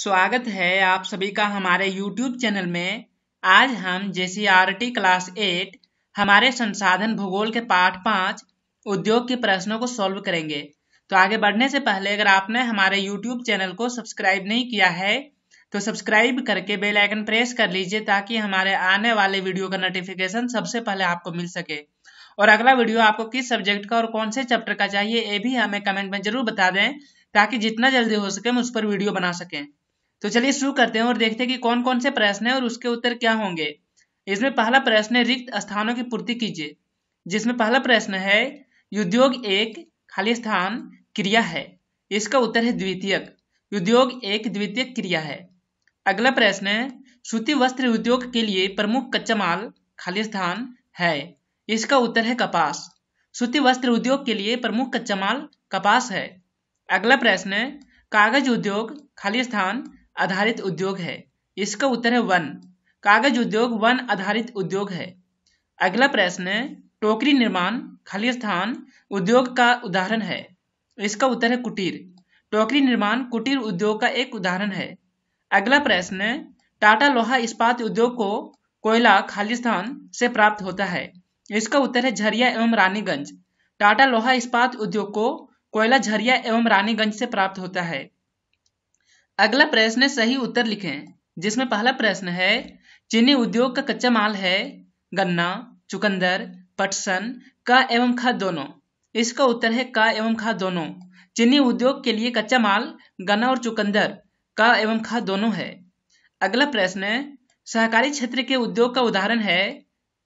स्वागत है आप सभी का हमारे YouTube चैनल में आज हम जे e क्लास एट हमारे संसाधन भूगोल के पाठ पाँच उद्योग के प्रश्नों को सॉल्व करेंगे तो आगे बढ़ने से पहले अगर आपने हमारे YouTube चैनल को सब्सक्राइब नहीं किया है तो सब्सक्राइब करके बेल आइकन प्रेस कर लीजिए ताकि हमारे आने वाले वीडियो का नोटिफिकेशन सबसे पहले आपको मिल सके और अगला वीडियो आपको किस सब्जेक्ट का और कौन से चैप्टर का चाहिए ये भी हमें कमेंट में जरूर बता दें ताकि जितना जल्दी हो सके हम उस पर वीडियो बना सकें तो चलिए शुरू करते हैं और देखते हैं कि कौन कौन से प्रश्न है और उसके उत्तर क्या होंगे इसमें पहला प्रश्न है रिक्त स्थानों की पूर्ति कीजिए जिसमें पहला प्रश्न है उद्योग एक खाली स्थान क्रिया है इसका उत्तर है द्वितीयक उद्योग एक द्वितीय क्रिया है अगला प्रश्न है सूती वस्त्र उद्योग के लिए प्रमुख कच्चा माल खाली स्थान है इसका उत्तर है कपास सूती वस्त्र उद्योग के लिए प्रमुख कच्चा माल कपास है अगला प्रश्न है कागज उद्योग खाली स्थान आधारित उद्योग है इसका उत्तर है वन कागज उद्योग वन आधारित उद्योग है अगला प्रश्न है टोकरी निर्माण खाली स्थान उद्योग का उदाहरण है इसका उत्तर है कुटीर टोकरी निर्माण कुटीर उद्योग का एक उदाहरण है अगला प्रश्न है टाटा लोहा इस्पात उद्योग को कोयला खालिस्तान से प्राप्त होता है इसका उत्तर है झरिया एवं रानीगंज टाटा लोहा इस्पात उद्योग को कोयला झरिया एवं रानीगंज से प्राप्त होता है अगला प्रश्न है सही उत्तर लिखें जिसमें पहला प्रश्न है चीनी उद्योग का कच्चा माल है गन्ना चुकंदर पटसन का एवं खाद दोनों इसका उत्तर है का एवं खाद दोनों चीनी उद्योग के लिए कच्चा माल गन्ना और चुकंदर का एवं खाद दोनों है अगला प्रश्न सहकारी क्षेत्र के उद्योग का उदाहरण है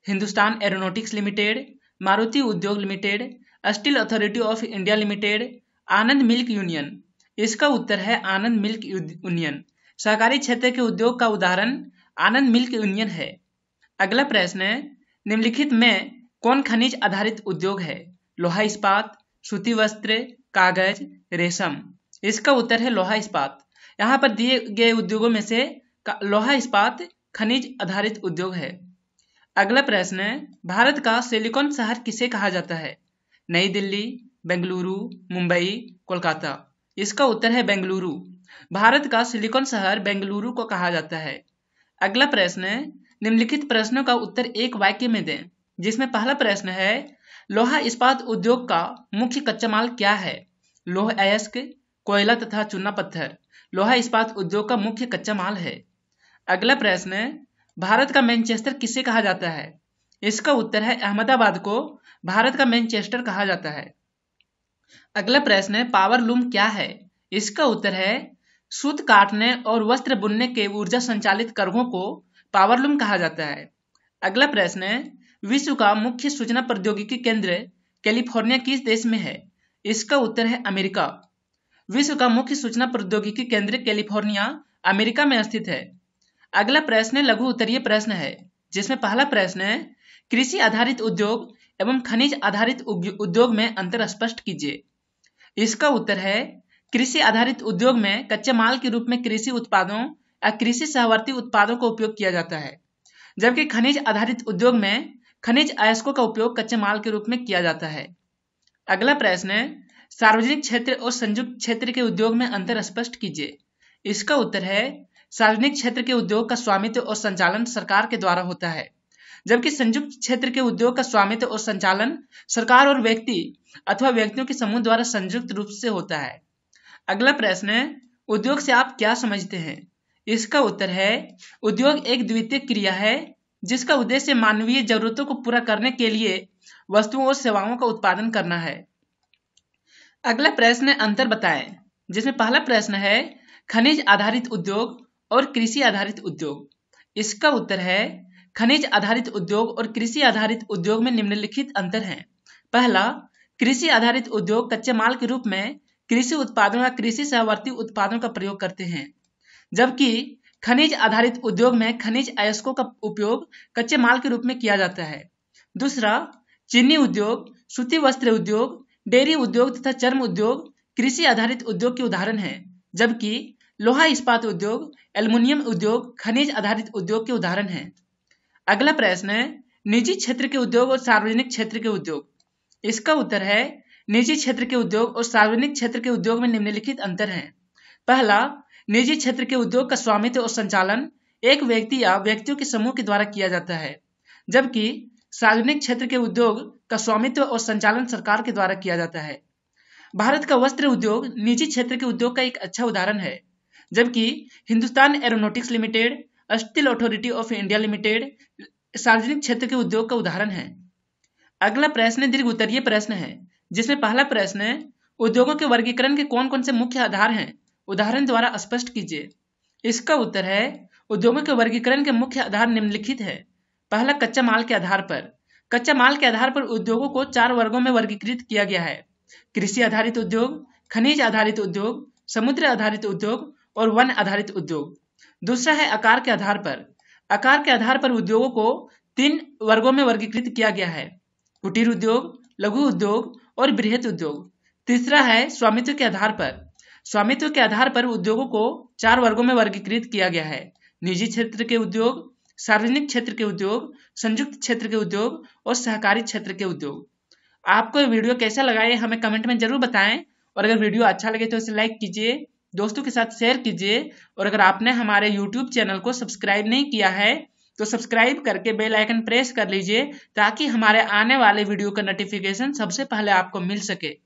Hindustan aeronautics limited Maruti Udyog limited steel authority of India limited Anand milk union इसका उत्तर है आनंद मिल्क यूनियन सहकारी क्षेत्र के उद्योग का उदाहरण आनंद मिल्क यूनियन है अगला प्रश्न है निम्नलिखित में कौन खनिज आधारित उद्योग है लोहा इस्पात सूती वस्त्र कागज रेशम इसका उत्तर है लोहा इस्पात यहाँ पर दिए गए उद्योगों में से लोहा इस्पात खनिज आधारित उद्योग है अगला प्रश्न है भारत का सिलिकॉन शहर किसे कहा जाता है नई दिल्ली बेंगलुरु मुंबई कोलकाता इसका उत्तर है बेंगलुरु भारत का सिलिकॉन शहर बेंगलुरु को कहा जाता है अगला प्रश्न निम्नलिखित प्रश्नों का उत्तर एक वाक्य में दें जिसमें पहला प्रश्न है लोहा इस्पात उद्योग का मुख्य कच्चा माल क्या है लोह अयस्क कोयला तथा चूना पत्थर लोहा इस्पात उद्योग का मुख्य कच्चा माल है अगला प्रश्न भारत का मैनचेस्टर किसे कहा जाता है इसका उत्तर है अहमदाबाद को भारत का मैनचेस्टर कहा जाता है अगला प्रश्न है पावर लूम क्या है इसका उत्तर है सूत काटने और वस्त्र बुनने के ऊर्जा संचालित कर्मों को पावरलूम कहा जाता है अगला प्रश्न है विश्व का मुख्य सूचना प्रौद्योगिकी केंद्र कैलिफोर्निया किस देश में है इसका उत्तर है अमेरिका विश्व का मुख्य सूचना प्रौद्योगिकी केंद्र कैलिफोर्निया अमेरिका में स्थित है अगला प्रश्न लघु उत्तरीय प्रश्न है जिसमें पहला प्रश्न है कृषि आधारित उद्योग एवं खनिज आधारित उद्योग में अंतर स्पष्ट कीजिए इसका उत्तर है कृषि आधारित उद्योग में कच्चे माल के रूप में कृषि उत्पादों या कृषि सहवर्ती उत्पादों का उपयोग किया जाता है जबकि खनिज आधारित उद्योग में खनिज अयस्कों का उपयोग कच्चे माल के रूप में किया जाता है अगला प्रश्न है सार्वजनिक क्षेत्र और संयुक्त क्षेत्र के उद्योग में अंतर स्पष्ट कीजिए इसका उत्तर है सार्वजनिक क्षेत्र के उद्योग का स्वामित्व और संचालन सरकार के द्वारा होता है जबकि संयुक्त क्षेत्र के उद्योग का स्वामित्व और संचालन सरकार और व्यक्ति अथवा व्यक्तियों के समूह द्वारा संयुक्त रूप से होता है अगला प्रश्न है उद्योग से आप क्या समझते हैं इसका उत्तर है उद्योग एक द्वितीय क्रिया है जिसका उद्देश्य मानवीय जरूरतों को पूरा करने के लिए वस्तुओं और सेवाओं का उत्पादन करना है अगला प्रश्न अंतर बताएं जिसमें पहला प्रश्न है खनिज आधारित उद्योग और कृषि आधारित उद्योग इसका उत्तर है खनिज आधारित उद्योग और कृषि आधारित उद्योग में निम्नलिखित अंतर हैं पहला कृषि आधारित उद्योग कच्चे माल के रूप में कृषि उत्पादों या कृषि सहवर्ती उत्पादों का प्रयोग करते हैं जबकि खनिज आधारित उद्योग में खनिज अयस्कों का उपयोग कच्चे माल के रूप में किया जाता है दूसरा चीनी उद्योग सूती वस्त्र उद्योग डेयरी उद्योग तथा चर्म उद्योग कृषि आधारित उद्योग के उदाहरण है जबकि लोहा इस्पात उद्योग एल्युमिनियम उद्योग खनिज आधारित उद्योग के उदाहरण है अगला प्रश्न है निजी क्षेत्र के उद्योग और सार्वजनिक क्षेत्र के उद्योग इसका उत्तर है निजी क्षेत्र के उद्योग और सार्वजनिक क्षेत्र के उद्योग में निम्नलिखित अंतर है पहला निजी क्षेत्र के उद्योग का स्वामित्व और संचालन एक व्यक्ति या व्यक्तियों के समूह के द्वारा किया जाता है जबकि सार्वजनिक क्षेत्र के उद्योग का स्वामित्व और संचालन सरकार के द्वारा किया जाता है भारत का वस्त्र उद्योग निजी क्षेत्र के उद्योग का एक अच्छा उदाहरण है जबकि Hindustan aeronautics limited steel authority of India limited सार्वजनिक क्षेत्र के उद्योग का उदाहरण है अगला प्रश्न दीर्घ उत्तरीय प्रश्न है जिसमें पहला प्रश्न उद्योगों के वर्गीकरण के कौन कौन से मुख्य आधार हैं उदाहरण द्वारा स्पष्ट कीजिए इसका उत्तर है उद्योगों के वर्गीकरण के मुख्य आधार निम्नलिखित है पहला कच्चा माल के आधार पर कच्चा माल के आधार पर उद्योगों को चार वर्गों में वर्गीकृत किया गया है कृषि आधारित उद्योग खनिज आधारित उद्योग समुद्र आधारित उद्योग और वन आधारित उद्योग दूसरा है आकार के आधार पर आकार के आधार पर उद्योगों को तीन वर्गों में वर्गीकृत किया गया है कुटीर उद्योग लघु उद्योग और बृहत उद्योग तीसरा है स्वामित्व के आधार पर स्वामित्व के आधार पर उद्योगों को चार वर्गों में वर्गीकृत किया गया है निजी क्षेत्र के उद्योग सार्वजनिक क्षेत्र के उद्योग संयुक्त क्षेत्र के उद्योग और सहकारी क्षेत्र के उद्योग आपको वीडियो कैसा लगा ये हमें कमेंट में जरूर बताएं और अगर वीडियो अच्छा लगे तो इसे लाइक कीजिए दोस्तों के साथ शेयर कीजिए और अगर आपने हमारे यूट्यूब चैनल को सब्सक्राइब नहीं किया है तो सब्सक्राइब करके बेल आइकन प्रेस कर लीजिए ताकि हमारे आने वाले वीडियो का नोटिफिकेशन सबसे पहले आपको मिल सके